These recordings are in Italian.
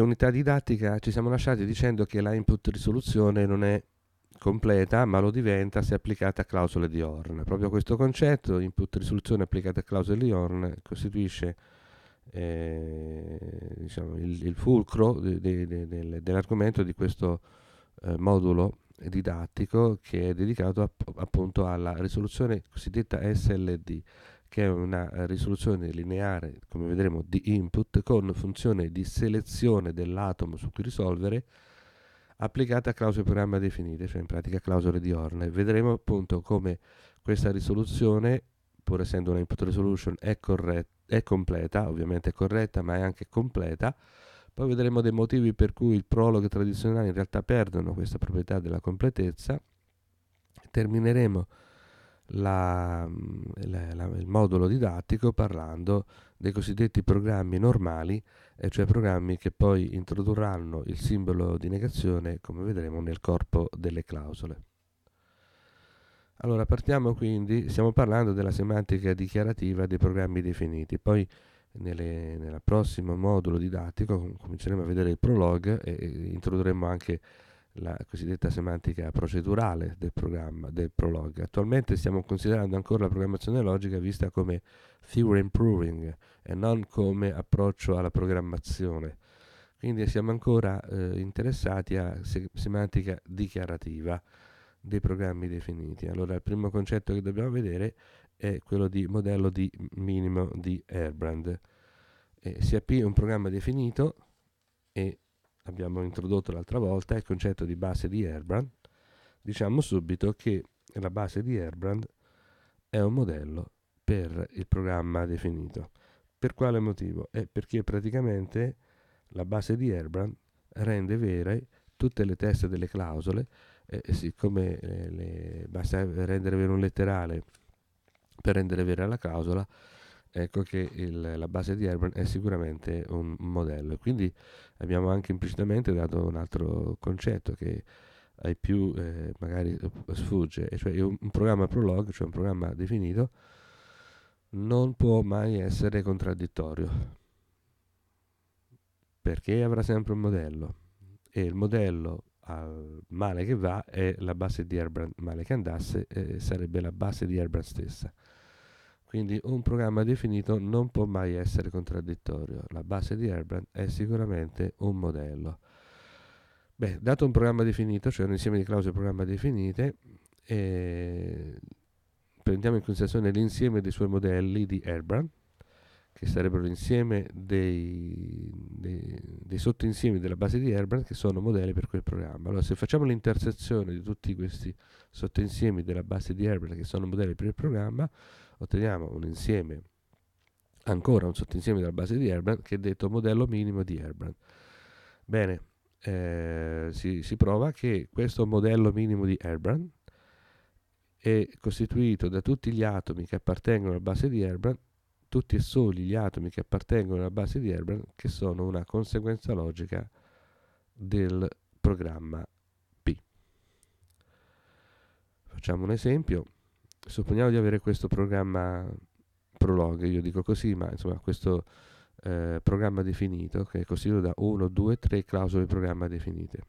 unità didattica eh, ci siamo lasciati dicendo che la input risoluzione non è completa, ma lo diventa se applicata a clausole di Horn. Proprio questo concetto, input risoluzione applicata a clausole di Horn, costituisce eh, diciamo, il, il, fulcro de, de, de, dell'argomento di questo eh, modulo didattico che è dedicato a, appunto alla risoluzione cosiddetta SLD, che è una eh, risoluzione lineare, come vedremo, di input con funzione di selezione dell'atomo su cui risolvere applicata a clausole programma definite, cioè in pratica clausole di Horner. Vedremo appunto come questa risoluzione, pur essendo una input resolution, è, è completa, ovviamente è corretta, ma è anche completa. Poi vedremo dei motivi per cui il prologo tradizionale in realtà perdono questa proprietà della completezza. Termineremo la, mm, la, la, il modulo didattico parlando dei cosiddetti programmi normali, eh, cioè programmi che poi introdurranno il simbolo di negazione, come vedremo, nel corpo delle clausole. Allora, partiamo quindi, stiamo parlando della semantica dichiarativa dei programmi definiti, poi nel prossimo modulo didattico cominceremo a vedere il prologue e, e introdurremo anche la cosiddetta semantica procedurale del, programma, del prolog. Attualmente stiamo considerando ancora la programmazione logica vista come theory improving e non come approccio alla programmazione. Quindi siamo ancora eh, interessati a se semantica dichiarativa dei programmi definiti. Allora il primo concetto che dobbiamo vedere è quello di modello di minimo di Airbrand. Eh, si è un programma definito e abbiamo introdotto l'altra volta, il concetto di base di Herbrand, diciamo subito che la base di Herbrand è un modello per il programma definito. Per quale motivo? È perché praticamente la base di Herbrand rende vere tutte le teste delle clausole eh, siccome eh, le, basta rendere vero un letterale per rendere vera la clausola, ecco che il, la base di Airburn è sicuramente un modello. Quindi abbiamo anche implicitamente dato un altro concetto che ai più eh, magari sfugge, e cioè un, un programma prolog, cioè un programma definito, non può mai essere contraddittorio perché avrà sempre un modello e il modello al male che va è la base di Airbrand, male che andasse eh, sarebbe la base di Airbrand stessa. Quindi un programma definito non può mai essere contraddittorio. La base di Herbrand è sicuramente un modello. Beh, dato un programma definito, cioè un insieme di clausole e programma definite, eh, prendiamo in considerazione l'insieme dei suoi modelli di Herbrand, che sarebbero l'insieme dei, dei, dei sottoinsiemi della base di Herbrand che sono modelli per quel programma. Allora, se facciamo l'intersezione di tutti questi sottoinsiemi della base di Herbrand che sono modelli per il programma, otteniamo un insieme, ancora un sottinsieme della base di Herbrand che è detto modello minimo di Herbrand. Bene, eh, si, si, prova che questo modello minimo di Herbrand è costituito da tutti gli atomi che appartengono alla base di Herbrand, tutti e soli gli atomi che appartengono alla base di Herbrand, che sono una conseguenza logica del programma P. Facciamo un esempio supponiamo di avere questo programma prologue, io dico così, ma insomma questo eh, programma definito che è costituito da 1, 2, 3 clausole di programma definite.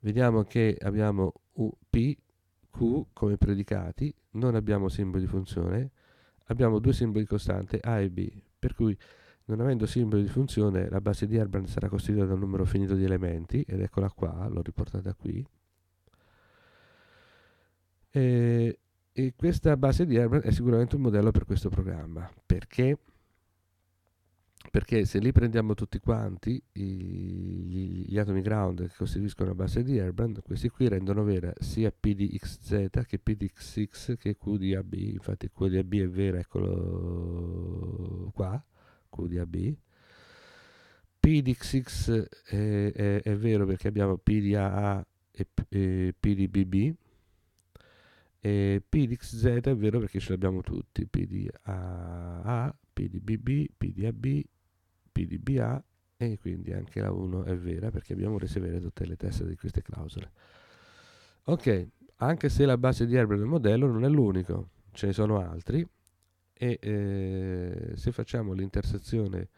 Vediamo che abbiamo U, P, Q come predicati, non abbiamo simboli di funzione, abbiamo due simboli costanti A e B, per cui non avendo simboli di funzione la base di Erbrand sarà costituita da un numero finito di elementi, ed eccola qua, l'ho riportata qui, e, eh, e questa base di Herman è sicuramente un modello per questo programma. Perché? Perché se li prendiamo tutti quanti i, gli atomi ground che costituiscono la base di Herman, questi qui rendono vera sia P di XZ che P di XX che Q di AB. infatti Q di AB è vera, eccolo qua, QDAB, PDXX è, è, è, vero perché abbiamo P di AA e, P, e BB. E PDXZ è vero perché ce l'abbiamo tutti, PDAA, PDBB, PDAB, PDBA e quindi anche la 1 è vera perché abbiamo reso vere tutte le teste di queste clausole. Ok, anche se la base di Herbert del modello non è l'unico, ce ne sono altri e eh, se facciamo l'intersezione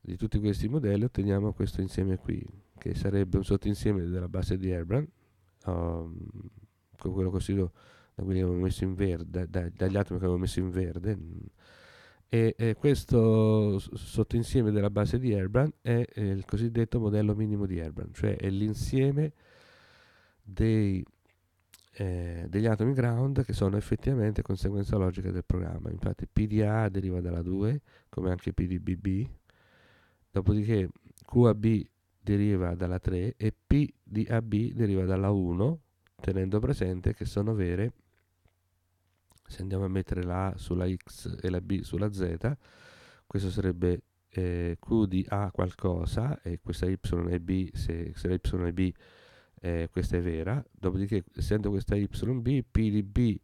di tutti questi modelli otteniamo questo insieme qui che sarebbe un sottoinsieme della base di Herbert um, quello che ho studiato da quelli che avevo messo in verde, da, dagli atomi che avevo messo in verde. Mm, e, e questo sottoinsieme della base di Herbrand è, il cosiddetto modello minimo di Herbrand, cioè è l'insieme dei, eh, degli atomi ground che sono effettivamente conseguenza logica del programma. Infatti PDA deriva dalla 2, come anche PDBB, dopodiché QAB deriva dalla 3 e PDAB deriva dalla 1 tenendo presente che sono vere se andiamo a mettere la A sulla X e la B sulla Z, questo sarebbe eh, Q di A qualcosa e questa Y e B, se, se la Y è B eh, questa è vera, dopodiché essendo questa YB, P di B,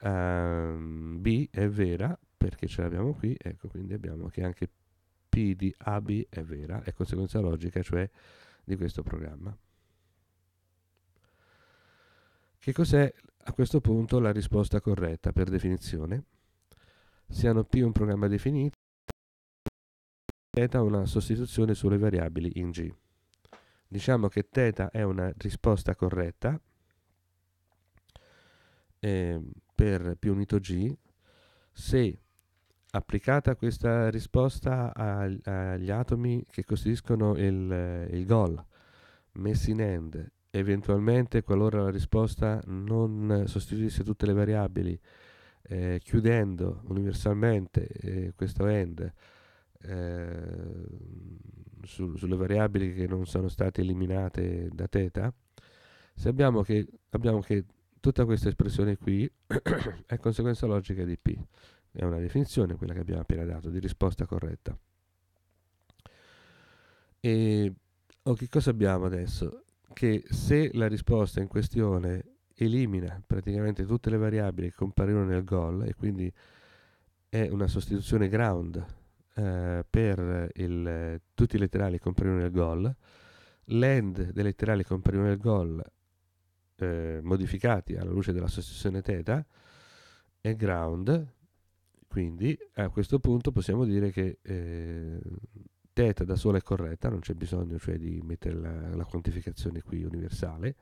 um, B è vera perché ce l'abbiamo qui, ecco quindi abbiamo che anche P di AB è vera, è conseguenza logica cioè di questo programma. Che cos'è a questo punto la risposta corretta per definizione? Siano P un programma definito, θ una sostituzione sulle variabili in G. Diciamo che θ è una risposta corretta eh, per P unito G se applicata questa risposta agli atomi che costituiscono il, il GOL messi in end eventualmente qualora la risposta non sostituisse tutte le variabili, eh, chiudendo universalmente eh, questo end eh, su, sulle variabili che non sono state eliminate da θ, se abbiamo che, abbiamo che tutta questa espressione qui è conseguenza logica di P, è una definizione quella che abbiamo appena dato di risposta corretta. E oh, che cosa abbiamo adesso? che se la risposta in questione elimina praticamente tutte le variabili che comparirono nel gol e quindi è una sostituzione ground eh, per il, tutti i letterali che comparirono nel gol, l'end dei letterali che comparirono nel gol eh, modificati alla luce della sostituzione θ è ground, quindi a questo punto possiamo dire che eh, teta da sola è corretta, non c'è bisogno cioè di mettere la, la quantificazione qui universale.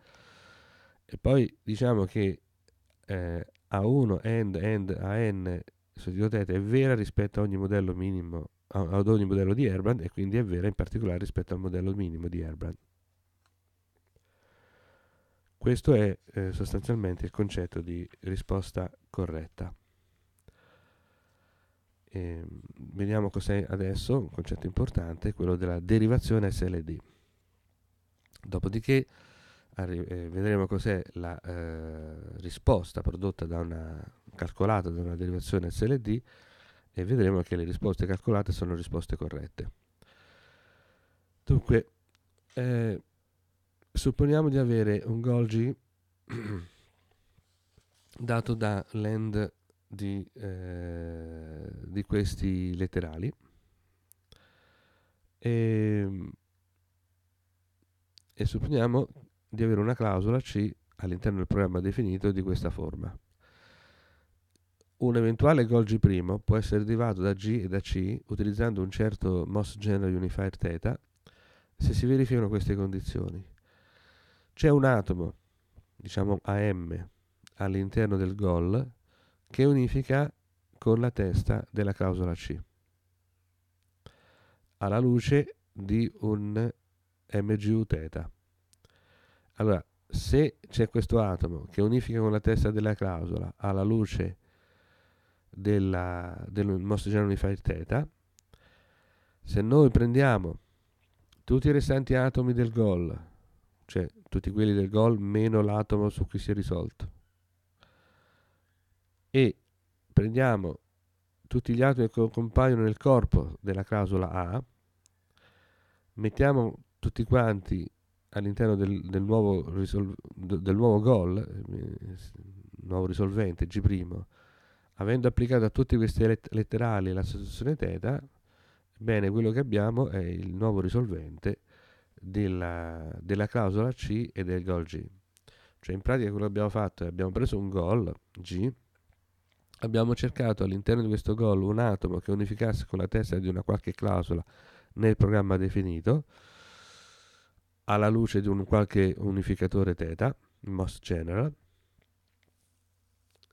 E poi diciamo che eh, A1 and and AN sostituto teta è vera rispetto a ogni modello minimo ad ogni modello di Herbrand e quindi è vera in particolare rispetto al modello minimo di Herbrand. Questo è eh, sostanzialmente il concetto di risposta corretta eh, vediamo cos'è adesso, un concetto importante, quello della derivazione SLD. Dopodiché arri- eh, vedremo cos'è la eh, risposta prodotta da una calcolata da una derivazione SLD e vedremo che le risposte calcolate sono risposte corrette. Dunque, eh, supponiamo di avere un Golgi dato da land di, eh, di questi letterali. E, ehm, e supponiamo di avere una clausola C all'interno del programma definito di questa forma. Un eventuale gol G' può essere derivato da G e da C utilizzando un certo MOS General Unifier θ se si verificano queste condizioni. C'è un atomo, diciamo AM, all'interno del gol che unifica con la testa della clausola C, alla luce di un MGU θ. Allora, se c'è questo atomo che unifica con la testa della clausola alla luce della, del Mostrigiano Unified θ, se noi prendiamo tutti i restanti atomi del gol, cioè tutti quelli del gol meno l'atomo su cui si è risolto, e prendiamo tutti gli atomi che compaiono nel corpo della clausola A, mettiamo tutti quanti all'interno del, del, nuovo, risol- del nuovo GOL, nuovo risolvente G', avendo applicato a tutti questi letterali la sostituzione θ, bene, quello che abbiamo è il nuovo risolvente della, della clausola C e del gol G. Cioè in pratica quello che abbiamo fatto è abbiamo preso un gol G Abbiamo cercato all'interno di questo gol un atomo che unificasse con la testa di una qualche clausola nel programma definito, alla luce di un qualche unificatore teta, most General,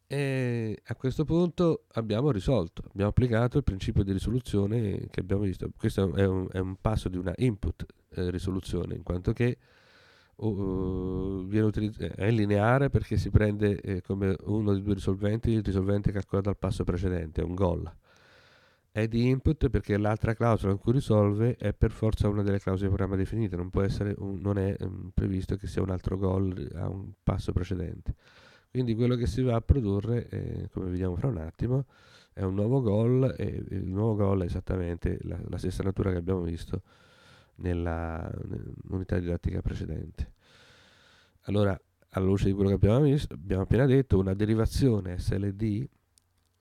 e a questo punto abbiamo risolto, abbiamo applicato il principio di risoluzione che abbiamo visto. Questo è un, è un passo di una input eh, risoluzione, in quanto che uh, utilizz- eh, è lineare perché si prende eh, come uno dei due risolventi il risolvente calcolato al passo precedente, un gol. È di input perché l'altra clausola in cui risolve è per forza una delle clausole di programma definite, non, un, non è um, previsto che sia un altro gol a un passo precedente. Quindi quello che si va a produrre, eh, come vediamo fra un attimo, è un nuovo gol e il nuovo gol è esattamente la, la stessa natura che abbiamo visto nella unità didattica precedente. Allora, alla luce di quello che abbiamo, visto, abbiamo appena detto, una derivazione SLD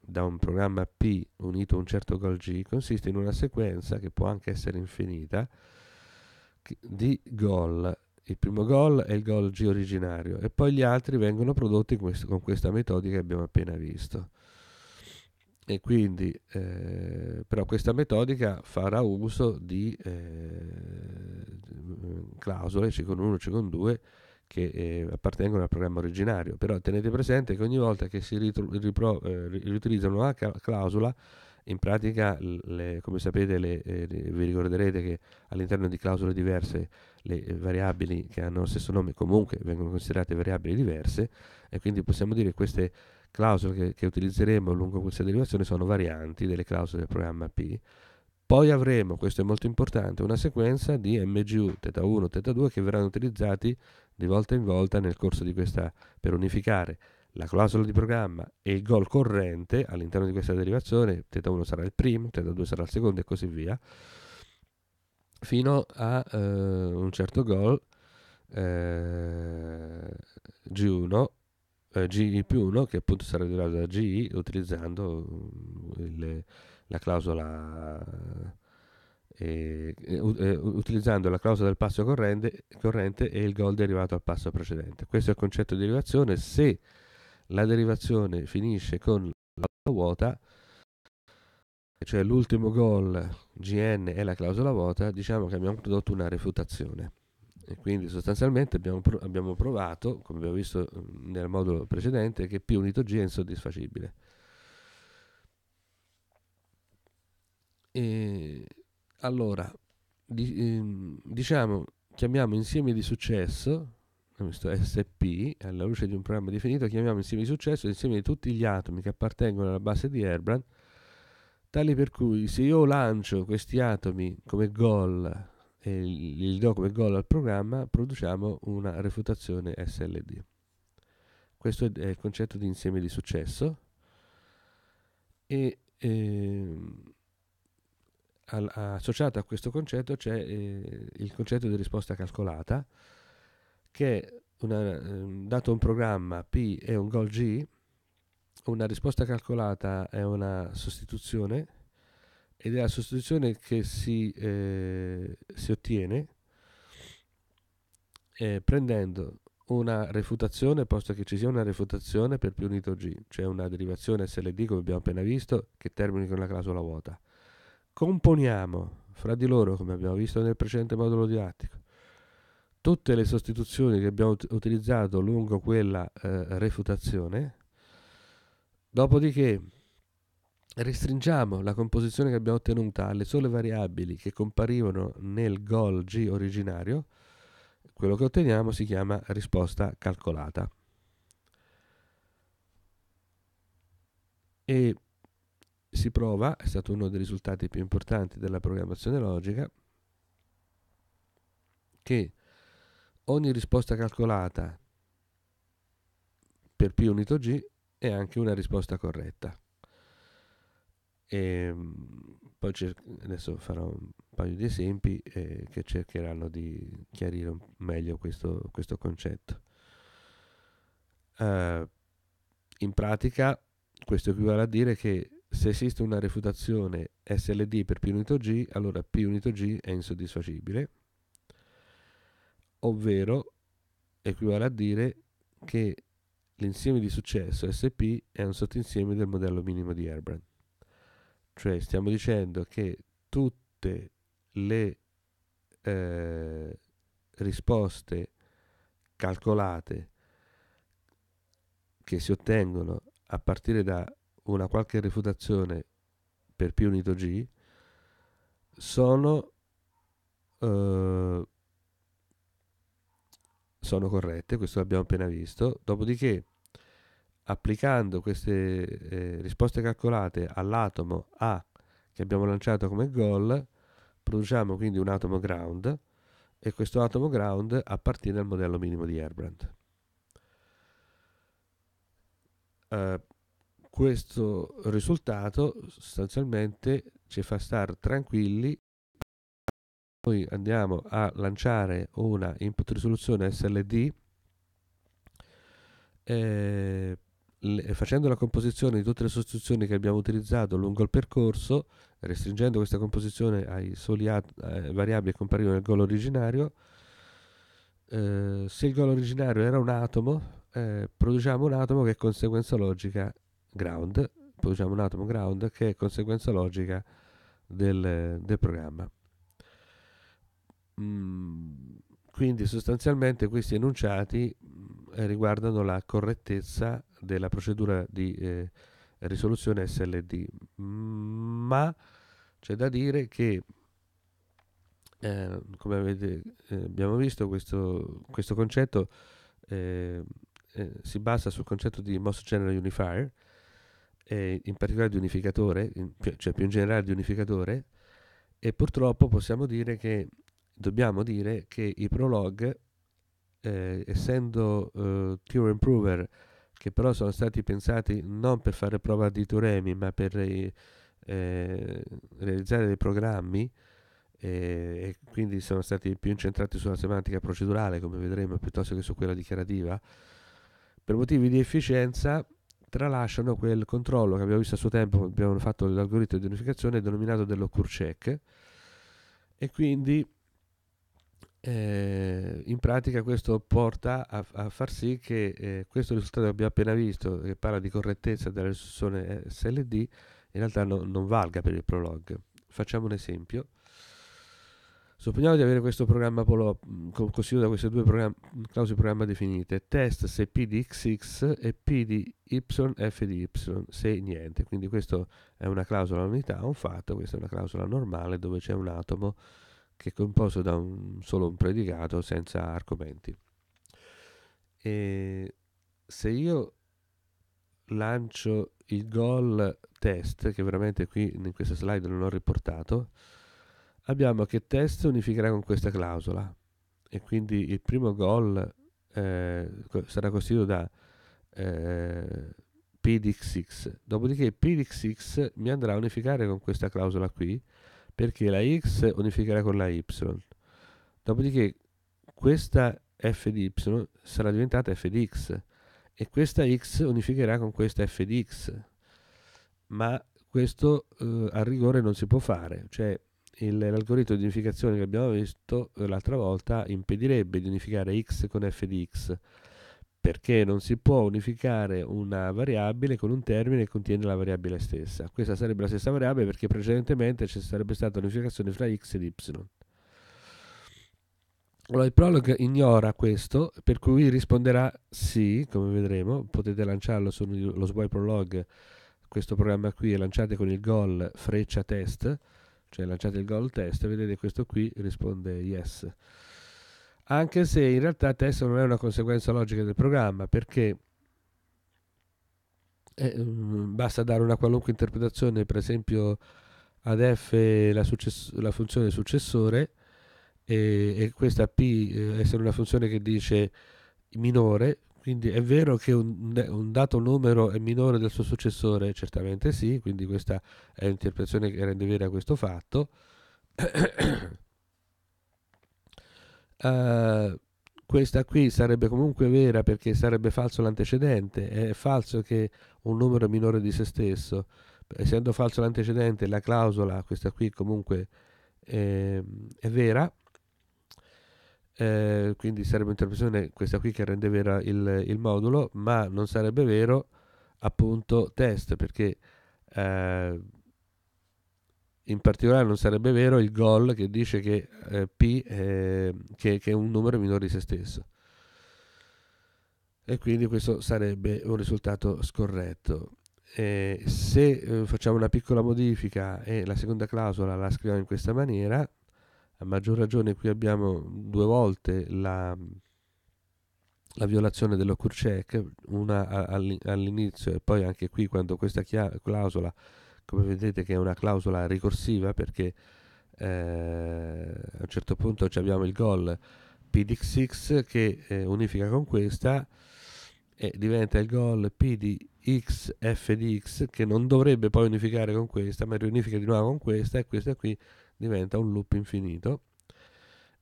da un programma P unito a un certo col G consiste in una sequenza che può anche essere infinita di gol. Il primo gol è il gol G originario e poi gli altri vengono prodotti questo, con questa metodica che abbiamo appena visto. E quindi, eh, però questa metodica farà uso di eh, clausole C con 1, C con 2 che eh, appartengono al programma originario, però tenete presente che ogni volta che si ritro- ripro- eh, riutilizza una clausola, in pratica, le, come sapete, le, eh, vi ricorderete che all'interno di clausole diverse le eh, variabili che hanno lo stesso nome comunque vengono considerate variabili diverse e quindi possiamo dire che queste clausole che, che utilizzeremo lungo questa derivazione sono varianti delle clausole del programma P. Poi avremo, questo è molto importante, una sequenza di MGU, θ1, θ2 che verranno utilizzati di volta in volta nel corso di questa per unificare la clausola di programma e il gol corrente all'interno di questa derivazione, teta 1 sarà il primo, teta 2 sarà il secondo e così via, fino a eh, un certo gol eh, G1 eh, G più 1 che appunto sarà derivato da G utilizzando um, la clausola eh, utilizzando la clausola del passo corrente, corrente e il gol derivato al passo precedente. Questo è il concetto di derivazione. Se la derivazione finisce con la vuota, cioè l'ultimo gol GN è la clausola vuota, diciamo che abbiamo prodotto una refutazione. E quindi sostanzialmente abbiamo, abbiamo, provato, come abbiamo visto nel modulo precedente, che P unito G è insoddisfacibile. E allora, di, ehm, diciamo, chiamiamo insieme di successo, questo SP, alla luce di un programma definito, chiamiamo insieme di successo l'insieme di tutti gli atomi che appartengono alla base di Herbrand, tali per cui se io lancio questi atomi come goal e li do come goal al programma, produciamo una refutazione SLD. Questo è il concetto di insieme di successo. E ehm, al, associato a questo concetto c'è eh, il concetto di risposta calcolata, che una, eh, dato un programma P e un goal G, una risposta calcolata è una sostituzione ed è la sostituzione che si, eh, si ottiene eh, prendendo una refutazione, posto che ci sia una refutazione per più unito G, cioè una derivazione SLD come abbiamo appena visto, che termini con la clausola vuota componiamo fra di loro, come abbiamo visto nel precedente modulo didattico, tutte le sostituzioni che abbiamo ut- utilizzato lungo quella eh, refutazione, dopodiché restringiamo la composizione che abbiamo ottenuta alle sole variabili che comparivano nel gol G originario, quello che otteniamo si chiama risposta calcolata. E si prova, è stato uno dei risultati più importanti della programmazione logica, che ogni risposta calcolata per P unito G è anche una risposta corretta. E ehm, poi cer- adesso farò un paio di esempi eh, che cercheranno di chiarire meglio questo, questo concetto. Uh, in pratica questo equivale a dire che se esiste una refutazione SLD per P unito G, allora P unito G è insoddisfacibile, ovvero equivale a dire che l'insieme di successo SP è un sottinsieme del modello minimo di Herbrand. Cioè stiamo dicendo che tutte le eh, risposte calcolate che si ottengono a partire da una qualche refutazione per P unito G sono, eh, sono corrette, questo l'abbiamo appena visto, dopodiché applicando queste eh, risposte calcolate all'atomo A che abbiamo lanciato come goal, produciamo quindi un atomo ground e questo atomo ground appartiene al modello minimo di Herbrandt. Uh, questo risultato sostanzialmente ci fa stare tranquilli. Noi andiamo a lanciare una input risoluzione SLD eh, facendo la composizione di tutte le sostituzioni che abbiamo utilizzato lungo il percorso, restringendo questa composizione ai soli at- eh, variabili che comparivano nel goal originario, eh, se il goal originario era un atomo, eh, produciamo un atomo che è conseguenza logica ground, poi usiamo un atomo ground che è conseguenza logica del, del programma. Mm, quindi sostanzialmente questi enunciati mm, riguardano la correttezza della procedura di eh, risoluzione SLD, ma c'è da dire che eh, come avete, eh, abbiamo visto questo, questo concetto eh, eh, si basa sul concetto di Most General Unifier, e in particolare di unificatore, cioè più in generale di unificatore, e purtroppo possiamo dire che, dobbiamo dire che i prolog, eh, essendo eh, Theorem Prover, che però sono stati pensati non per fare prova di teoremi, ma per eh, realizzare dei programmi, e quindi sono stati più incentrati sulla semantica procedurale, come vedremo, piuttosto che su quella dichiarativa, per motivi di efficienza tralasciano quel controllo che abbiamo visto a suo tempo, abbiamo fatto l'algoritmo di unificazione denominato dello Kurchek e quindi eh, in pratica questo porta a, a far sì che eh, questo risultato che abbiamo appena visto, che parla di correttezza della risoluzione SLD, in realtà no, non valga per il prolog. Facciamo un esempio. Supponiamo di avere questo programma Apollo, mm, costituito da queste due clausole di programma definite, test se P di XX e P di Y, F di Y, se niente. Quindi questa è una clausola unità, un fatto, questa è una clausola normale dove c'è un atomo che è composto da un, solo un predicato senza argomenti. E se io lancio il goal test, che veramente qui in questa slide non ho riportato, abbiamo che test unificherà con questa clausola e quindi il primo gol eh, sarà costituito da eh, PDXX, dopodiché PDXX mi andrà a unificare con questa clausola qui perché la X unificherà con la Y, dopodiché questa f di y sarà diventata f di x e questa x unificherà con questa f di x ma questo eh, a rigore non si può fare cioè il, l'algoritmo di unificazione che abbiamo visto eh, l'altra volta impedirebbe di unificare x con f di x perché non si può unificare una variabile con un termine che contiene la variabile stessa. Questa sarebbe la stessa variabile perché precedentemente ci sarebbe stata unificazione fra x ed y. Allora, il prologue ignora questo, per cui risponderà sì, come vedremo, potete lanciarlo sullo Swipe Prologue, questo programma qui, e lanciate con il gol freccia test, cioè lanciate il goal test e vedete questo qui risponde yes. Anche se in realtà test non è una conseguenza logica del programma, perché eh, mm, basta dare una qualunque interpretazione, per esempio ad f la, success- la funzione successore e, e questa p eh, essere una funzione che dice minore, quindi è vero che un, un, dato numero è minore del suo successore? Certamente sì, quindi questa è l'interpretazione che rende vera questo fatto. uh, questa qui sarebbe comunque vera perché sarebbe falso l'antecedente, è falso che un numero è minore di se stesso. Essendo falso l'antecedente, la clausola, questa qui comunque eh, è vera eh, quindi sarebbe un'interpretazione questa qui che rende vera il, il, modulo, ma non sarebbe vero appunto test perché eh, in particolare non sarebbe vero il gol che dice che eh, P eh, che, che è un numero minore di se stesso e quindi questo sarebbe un risultato scorretto. Eh, se eh, facciamo una piccola modifica e la seconda clausola la scriviamo in questa maniera, a maggior ragione qui abbiamo due volte la, la violazione dello Kurchek, una all'inizio e poi anche qui quando questa clausola, come vedete che è una clausola ricorsiva perché eh, a un certo punto abbiamo il gol PDX6 che eh, unifica con questa e diventa il gol PDXFDX che non dovrebbe poi unificare con questa ma riunifica di nuovo con questa e questa qui diventa un loop infinito.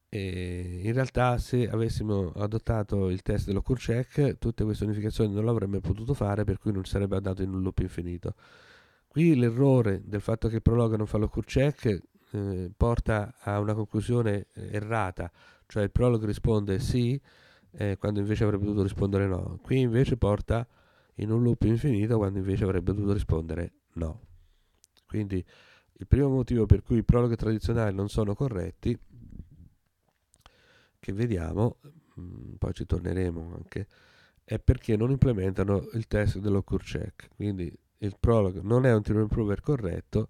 E in realtà se avessimo adottato il test dello check tutte queste unificazioni non l'avremmo potuto fare per cui non sarebbe andato in un loop infinito qui l'errore del fatto che il prologo non fa lo check eh, porta a una conclusione eh, errata cioè il prologo risponde sì eh, quando invece avrebbe dovuto rispondere no qui invece porta in un loop infinito quando invece avrebbe dovuto rispondere no quindi il primo motivo per cui i prologhi tradizionali non sono corretti, che vediamo, mm, poi ci torneremo anche, è perché non implementano il test dello Kurchek. Quindi il prologo non è un teorema improver corretto,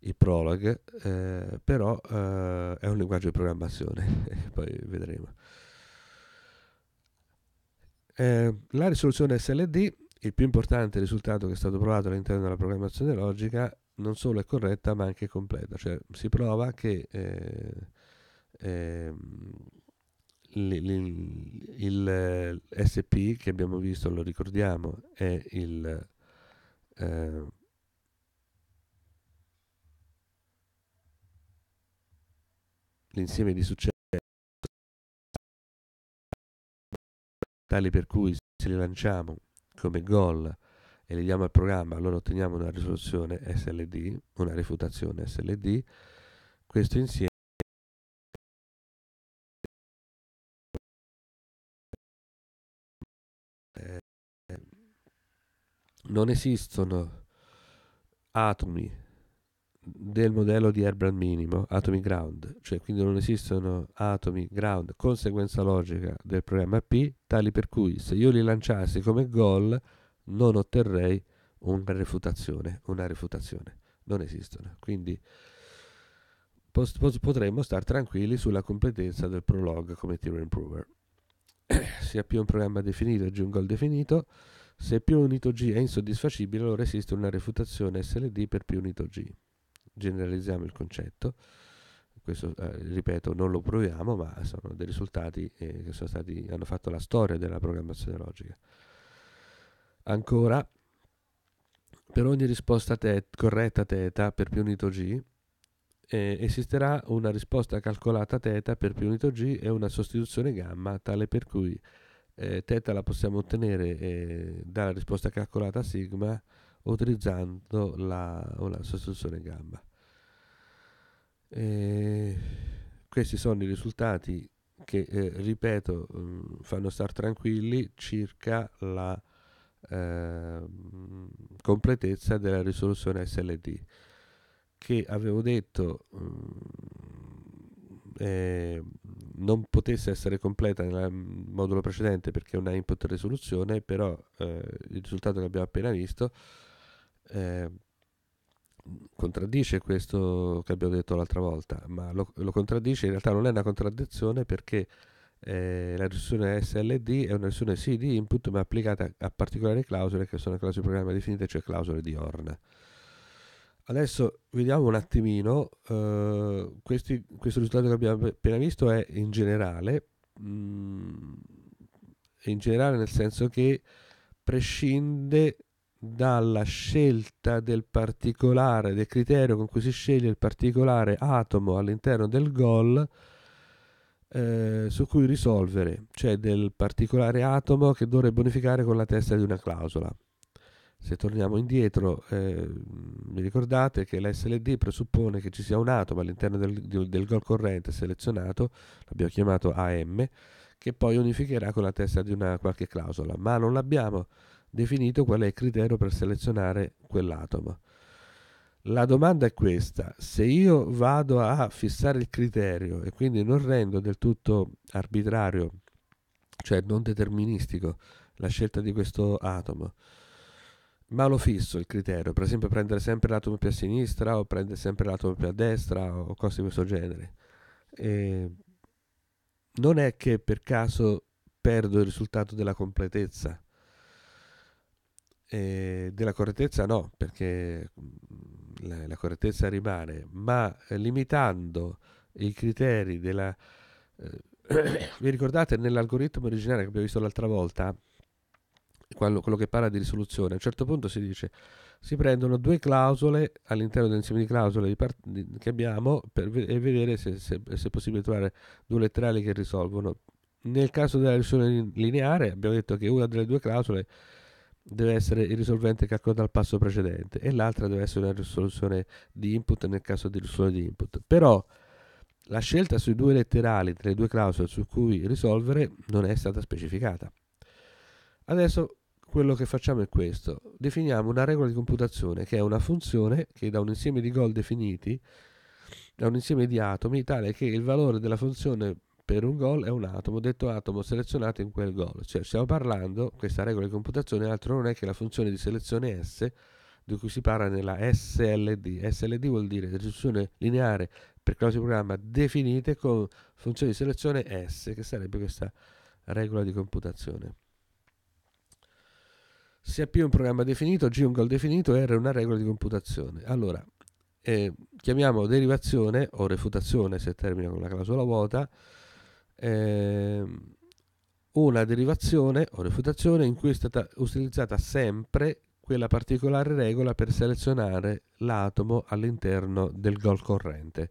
il prolog, eh, però eh, è un linguaggio di programmazione, poi vedremo. Eh, la risoluzione SLD, il più importante risultato che è stato provato all'interno della programmazione logica, non solo è corretta ma anche completa, cioè si prova che eh, ehm, eh, il, il, il, SP che abbiamo visto, lo ricordiamo, è il... Eh, l'insieme di successi tali per cui se li lanciamo come gol e li diamo al programma, allora otteniamo una risoluzione SLD, una rifutazione SLD, questo insieme eh, non esistono atomi del modello di Herbrand minimo, atomi ground, cioè quindi non esistono atomi ground, conseguenza logica del programma P, tali per cui se io li lanciassi come goal non otterrei una refutazione, una refutazione. Non esistono. Quindi potremmo stare tranquilli sulla completezza del prologue come tier improver. Sia più un programma definito aggiungo il definito, se più unito G è insoddisfacibile, allora esiste una refutazione SLD per più unito G. Generalizziamo il concetto. Questo, eh, ripeto, non lo proviamo, ma sono dei risultati eh, che stati, hanno fatto la storia della programmazione logica. Ancora, per ogni risposta tet- corretta θ per più unito g, eh, esisterà una risposta calcolata θ per più unito g e una sostituzione gamma tale per cui eh, θ la possiamo ottenere eh, dalla risposta calcolata sigma utilizzando la, la sostituzione gamma. E questi sono i risultati che, eh, ripeto, mh, mm, fanno stare tranquilli circa la Ehm, completezza della risoluzione SLD che avevo detto eh, non potesse essere completa nel mm, modulo precedente perché è una input risoluzione però eh, il risultato che abbiamo appena visto ehm, contraddice questo che abbiamo detto l'altra volta ma lo, lo contraddice in realtà non è una contraddizione perché eh, la versione SLD è una versione sì di input ma applicata a particolari clausole che sono clausole di programma definite, cioè clausole di ORN. Adesso vediamo un attimino, eh, questi, questo risultato che abbiamo appena visto è in generale, mh, mm, in generale nel senso che prescinde dalla scelta del particolare, del criterio con cui si sceglie il particolare atomo all'interno del GOL, eh, su cui risolvere, cioè del particolare atomo che dovrebbe bonificare con la testa di una clausola. Se torniamo indietro, eh, vi ricordate che l'SLD presuppone che ci sia un atomo all'interno del, del, gol corrente selezionato, l'abbiamo chiamato AM, che poi unificherà con la testa di una qualche clausola, ma non abbiamo definito qual è il criterio per selezionare quell'atomo. La domanda è questa, se io vado a fissare il criterio e quindi non rendo del tutto arbitrario, cioè non deterministico, la scelta di questo atomo, ma lo fisso il criterio, per esempio prendere sempre l'atomo più a sinistra o prendere sempre l'atomo più a destra o cose di questo genere. E non è che per caso perdo il risultato della completezza. E della correttezza no, perché la, la correttezza rimane, ma eh, limitando i criteri della... Eh, vi ricordate nell'algoritmo originale che abbiamo visto l'altra volta, quello, quello che parla di risoluzione, a un certo punto si dice si prendono due clausole all'interno dell'insieme di clausole di part- di, che abbiamo per v- e vedere se, se, se, è possibile trovare due letterali che risolvono. Nel caso della risoluzione lineare abbiamo detto che una delle due clausole deve essere il risolvente che accorda al passo precedente e l'altra deve essere una risoluzione di input nel caso di risoluzione di input. Però la scelta sui due letterali tra delle due clausole su cui risolvere non è stata specificata. Adesso quello che facciamo è questo. Definiamo una regola di computazione che è una funzione che da un insieme di gol definiti da un insieme di atomi tale che il valore della funzione per un gol è un atomo, detto atomo selezionato in quel gol. Cioè stiamo parlando, questa regola di computazione altro non è che la funzione di selezione S di cui si parla nella SLD. SLD vuol dire risoluzione lineare per clausi di programma definite con funzione di selezione S, che sarebbe questa regola di computazione. Se P è un programma definito, G è un gol definito, R è una regola di computazione. Allora, eh, chiamiamo derivazione o refutazione se termina con la clausola vuota, ehm, una derivazione o refutazione in cui è stata utilizzata sempre quella particolare regola per selezionare l'atomo all'interno del gol corrente.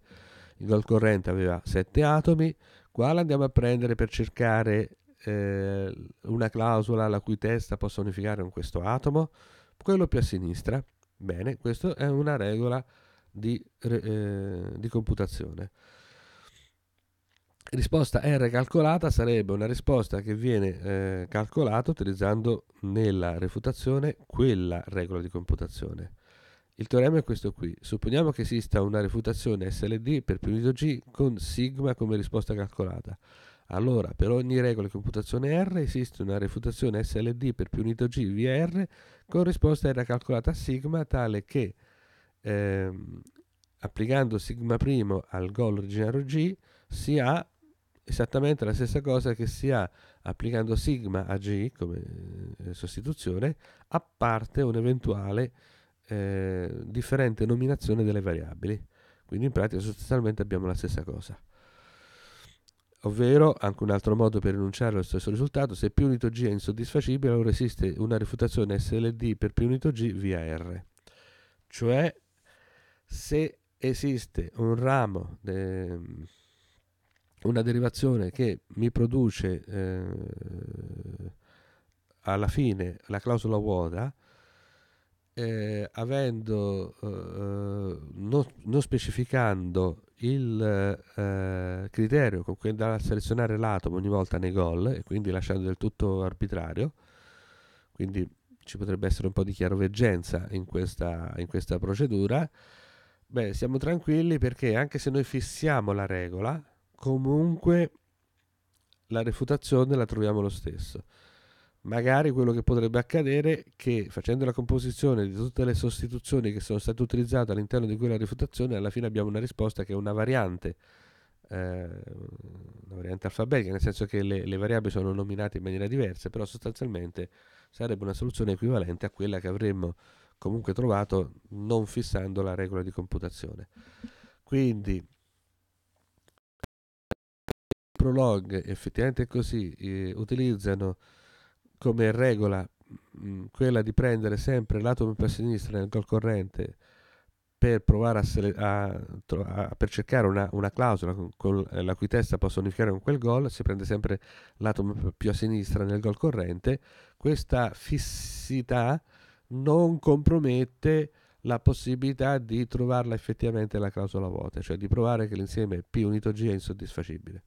Il gol corrente aveva sette atomi, qua andiamo a prendere per cercare eh, una clausola la cui testa possa unificare con questo atomo, quello più a sinistra. Bene, questa è una regola di, eh, di computazione risposta R calcolata sarebbe una risposta che viene eh, calcolata utilizzando nella refutazione quella regola di computazione. Il teorema è questo qui. Supponiamo che esista una refutazione SLD per più primo G con sigma come risposta calcolata. Allora, per ogni regola di computazione R esiste una refutazione SLD per più unito G via R con risposta R calcolata sigma tale che ehm, applicando sigma primo al gol originario G si ha esattamente la stessa cosa che si ha applicando sigma a G come eh, sostituzione, a parte un'eventuale eh, differente nominazione delle variabili. Quindi in pratica sostanzialmente abbiamo la stessa cosa. Ovvero, anche un altro modo per enunciare lo stesso risultato, se P unito G è insoddisfacibile, allora esiste una rifutazione SLD per P unito G via R. Cioè, se esiste un ramo... De, ehm, una derivazione che mi produce eh, alla fine la clausola vuota, eh, avendo, eh, non, non, specificando il eh, criterio con cui andare a selezionare l'atomo ogni volta nei gol e quindi lasciando del tutto arbitrario, quindi ci potrebbe essere un po' di chiaroveggenza in questa, in questa procedura, beh, siamo tranquilli perché anche se noi fissiamo la regola, comunque la refutazione la troviamo lo stesso. Magari quello che potrebbe accadere è che facendo la composizione di tutte le sostituzioni che sono state utilizzate all'interno di quella refutazione, alla fine abbiamo una risposta che è una variante, eh, una variante alfabetica, nel senso che le, le variabili sono nominate in maniera diversa, però sostanzialmente sarebbe una soluzione equivalente a quella che avremmo comunque trovato non fissando la regola di computazione. Quindi prolong effettivamente così eh, utilizzano come regola mh, mm, quella di prendere sempre l'atomo per sinistra nel gol corrente per provare a, sele- a, a per cercare una, una clausola con, con, eh, la cui testa possa unificare con quel gol, si prende sempre l'atomo più a sinistra nel gol corrente, questa fissità non compromette la possibilità di trovarla effettivamente la clausola vuota, cioè di provare che l'insieme P unito G è insoddisfacibile.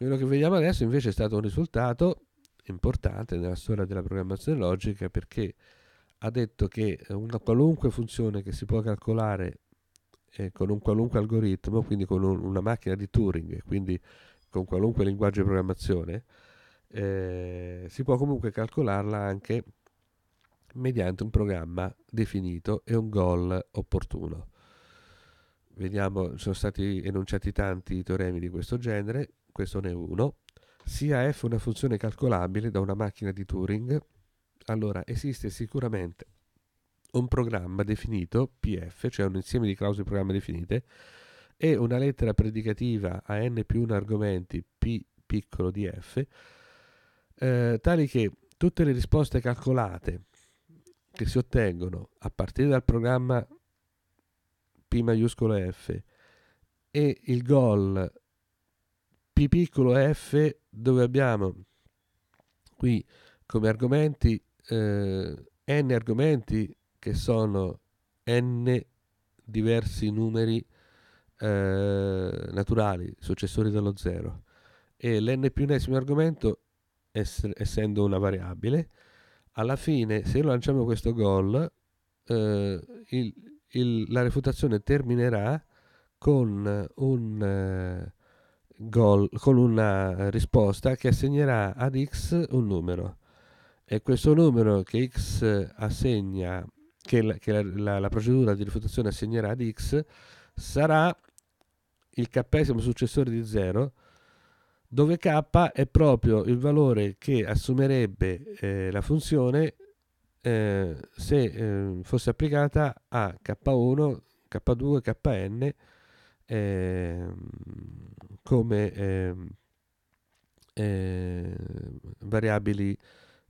Quello che vediamo adesso invece è stato un risultato importante nella storia della programmazione logica perché ha detto che una qualunque funzione che si può calcolare eh, con un qualunque algoritmo, quindi con un, una macchina di Turing, quindi con qualunque linguaggio di programmazione, eh, si può comunque calcolarla anche mediante un programma definito e un goal opportuno. Vediamo, sono stati enunciati tanti teoremi di questo genere, questo ne è uno, sia f una funzione calcolabile da una macchina di Turing, allora esiste sicuramente un programma definito PF, cioè un insieme di clausole di programma definite, e una lettera predicativa a n più 1 argomenti P piccolo di F, eh, tali che tutte le risposte calcolate che si ottengono a partire dal programma P maiuscolo F e il goal piccolo F dove abbiamo qui come argomenti eh, n argomenti che sono n diversi numeri eh, naturali, successori dello zero e l'n più unesimo argomento ess- essendo una variabile alla fine se lanciamo questo gol eh, il, il, la refutazione terminerà con un gol con una risposta che assegnerà ad X un numero e questo numero che X assegna che la, che la, la, la procedura di rifutazione assegnerà ad X sarà il kesimo successore di 0 dove k è proprio il valore che assumerebbe eh, la funzione eh, se eh, fosse applicata a k1, k2, kn come eh, eh, variabili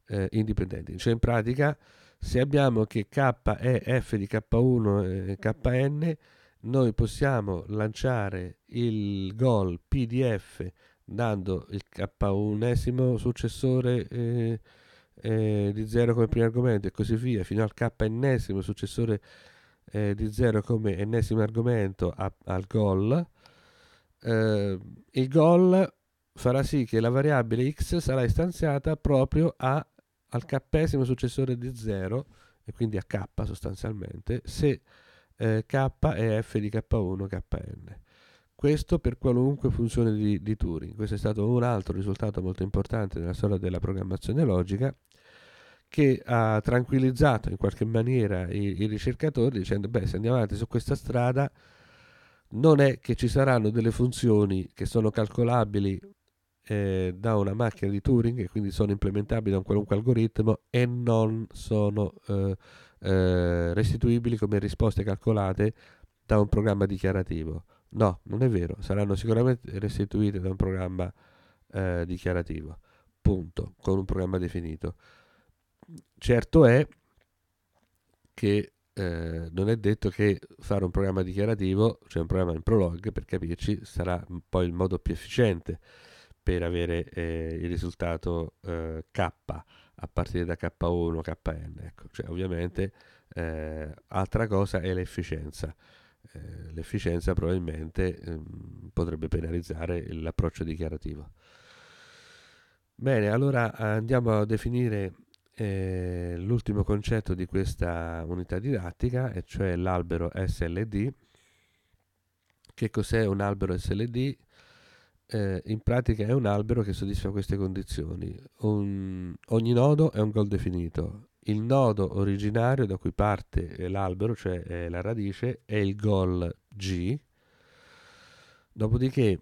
eh, indipendenti. Cioè in pratica se abbiamo che K è f di K1 e Kn, noi possiamo lanciare il gol P di F dando il K1 successore eh, eh, di 0 come primo argomento e così via, fino al Kn successore eh, di 0 come ennesimo argomento a, al gol eh, il gol farà sì che la variabile x sarà istanziata proprio a, al kesimo successore di 0 e quindi a k sostanzialmente se eh, k è f di k1 kn. Questo per qualunque funzione di, di Turing. Questo è stato un altro risultato molto importante nella storia della programmazione logica che ha tranquillizzato in qualche maniera i, i ricercatori dicendo beh se andiamo avanti su questa strada non è che ci saranno delle funzioni che sono calcolabili eh, da una macchina di Turing e quindi sono implementabili da un qualunque algoritmo e non sono eh, eh, restituibili come risposte calcolate da un programma dichiarativo. No, non è vero, saranno sicuramente restituite da un programma eh, dichiarativo, punto, con un programma definito. Certo è che eh, non è detto che fare un programma dichiarativo, cioè un programma in prolog, per capirci, sarà poi il modo più efficiente per avere eh, il risultato eh, K a partire da K1, Kn. Ecco. Cioè, ovviamente, eh, altra cosa è l'efficienza. Eh, l'efficienza probabilmente ehm, potrebbe penalizzare l'approccio dichiarativo. Bene, allora andiamo a definire e eh, l'ultimo concetto di questa unità didattica, e cioè l'albero SLD, che cos'è un albero SLD? Eh, in pratica è un albero che soddisfa queste condizioni. Un, ogni nodo è un gol definito. Il nodo originario da cui parte l'albero, cioè eh, la radice, è il gol G. Dopodiché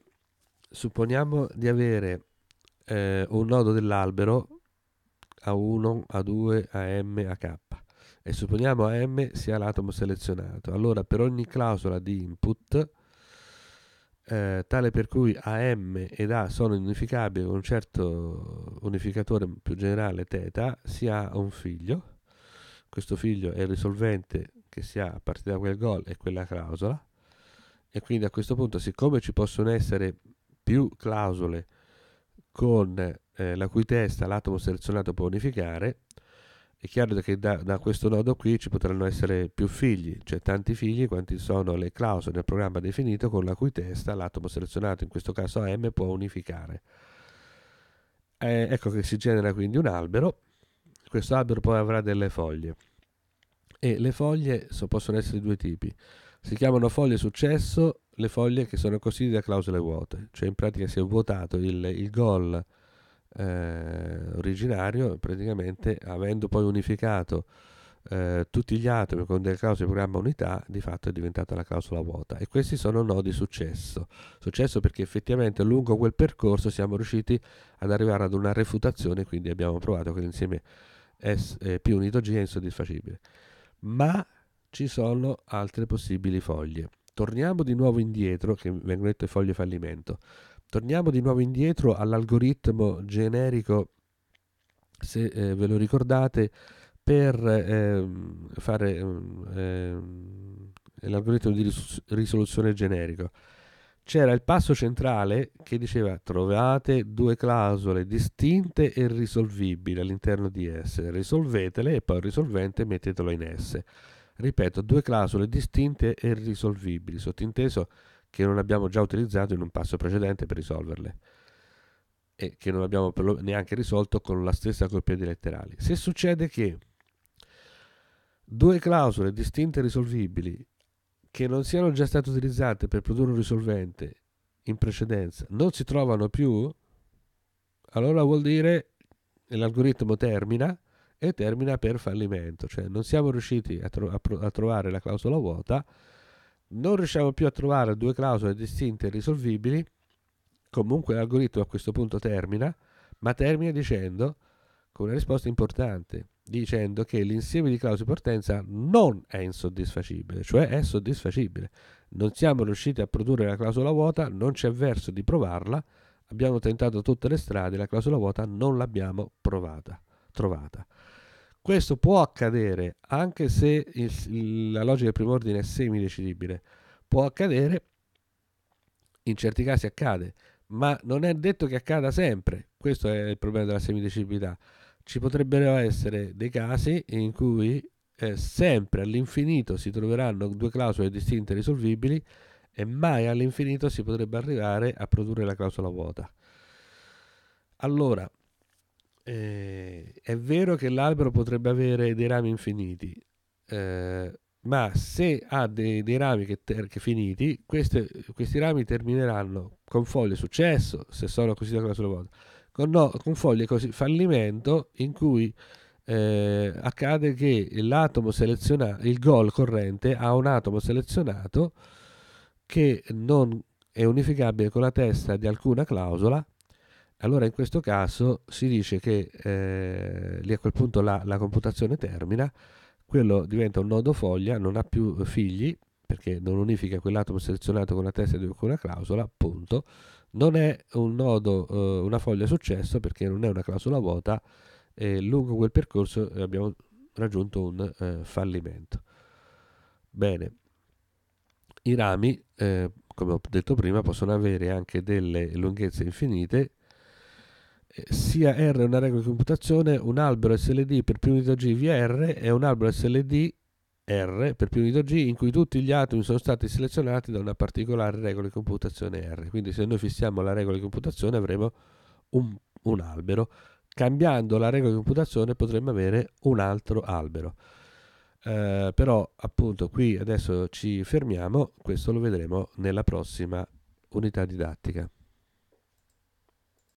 supponiamo di avere eh, un nodo dell'albero a1, A2, AM, AK e supponiamo AM sia l'atomo selezionato. Allora per ogni clausola di input eh, tale per cui AM ed A sono unificabili con un certo unificatore più generale θ, si ha un figlio. Questo figlio è il risolvente che si ha a partire da quel gol e quella clausola. E quindi a questo punto, siccome ci possono essere più clausole con eh, la cui testa l'atomo selezionato può unificare, è chiaro che da, da, questo nodo qui ci potranno essere più figli, cioè tanti figli quanti sono le clausole del programma definito con la cui testa l'atomo selezionato, in questo caso M, può unificare. Eh, ecco che si genera quindi un albero, questo albero poi avrà delle foglie e le foglie so, possono essere di due tipi. Si chiamano foglie successo le foglie che sono da clausole vuote, cioè in pratica si è vuotato il, il gol eh, originario, praticamente avendo poi unificato eh, tutti gli atomi con delle clausole di programma unità, di fatto è diventata la clausola vuota. E questi sono nodi successo. Successo perché effettivamente lungo quel percorso siamo riusciti ad arrivare ad una refutazione, quindi abbiamo provato che l'insieme S, eh, P unito G è insoddisfacibile. Ma ci sono altre possibili foglie. Torniamo di nuovo indietro, che vengono dette foglie fallimento, torniamo di nuovo indietro all'algoritmo generico, se eh, ve lo ricordate, per eh, fare eh, l'algoritmo di risoluzione generico. C'era il passo centrale che diceva trovate due clausole distinte e risolvibili all'interno di S, risolvetele e poi il risolvente mettetelo in S ripeto, due clausole distinte e risolvibili, sottinteso che non abbiamo già utilizzato in un passo precedente per risolverle e che non abbiamo neanche risolto con la stessa coppia di letterali. Se succede che due clausole distinte e risolvibili che non siano già state utilizzate per produrre un risolvente in precedenza non si trovano più, allora vuol dire, che l'algoritmo termina, e termina per fallimento, cioè non siamo riusciti a, tro- a, pro- a trovare la clausola vuota, non riusciamo più a trovare due clausole distinte e risolvibili, comunque l'algoritmo a questo punto termina, ma termina dicendo, con una risposta importante, dicendo che l'insieme di clausole di partenza non è insoddisfacibile, cioè è soddisfacibile. Non siamo riusciti a produrre la clausola vuota, non c'è verso di provarla, abbiamo tentato tutte le strade, la clausola vuota non l'abbiamo provata, trovata. Questo può accadere anche se il, la logica del primo ordine è semidecidibile. Può accadere, in certi casi accade, ma non è detto che accada sempre. Questo è il problema della semidecibilità. Ci potrebbero essere dei casi in cui eh, sempre all'infinito si troveranno due clausole distinte risolvibili e mai all'infinito si potrebbe arrivare a produrre la clausola vuota. Allora, eh, è vero che l'albero potrebbe avere dei rami infiniti, eh, ma se ha dei, dei rami che, ter, che finiti, queste, questi rami termineranno con foglie successo, se sono così da una sola volta, con, no, con foglie così fallimento in cui eh, accade che l'atomo selezionato, il gol corrente ha un atomo selezionato che non è unificabile con la testa di alcuna clausola allora in questo caso si dice che eh, lì a quel punto la, la, computazione termina, quello diventa un nodo foglia, non ha più figli perché non unifica quell'atomo selezionato con la testa di una clausola, punto. Non è un nodo, eh, una foglia successo perché non è una clausola vuota e lungo quel percorso eh, abbiamo raggiunto un eh, fallimento. Bene, i rami, eh, come ho detto prima, possono avere anche delle lunghezze infinite eh, sia R una regola di computazione, un albero SLD per più unità G via R è un albero SLD R per più unità G in cui tutti gli atomi sono stati selezionati da una particolare regola di computazione R. Quindi se noi fissiamo la regola di computazione avremo un, un albero, cambiando la regola di computazione potremmo avere un altro albero. Eh, però appunto qui adesso ci fermiamo, questo lo vedremo nella prossima unità didattica.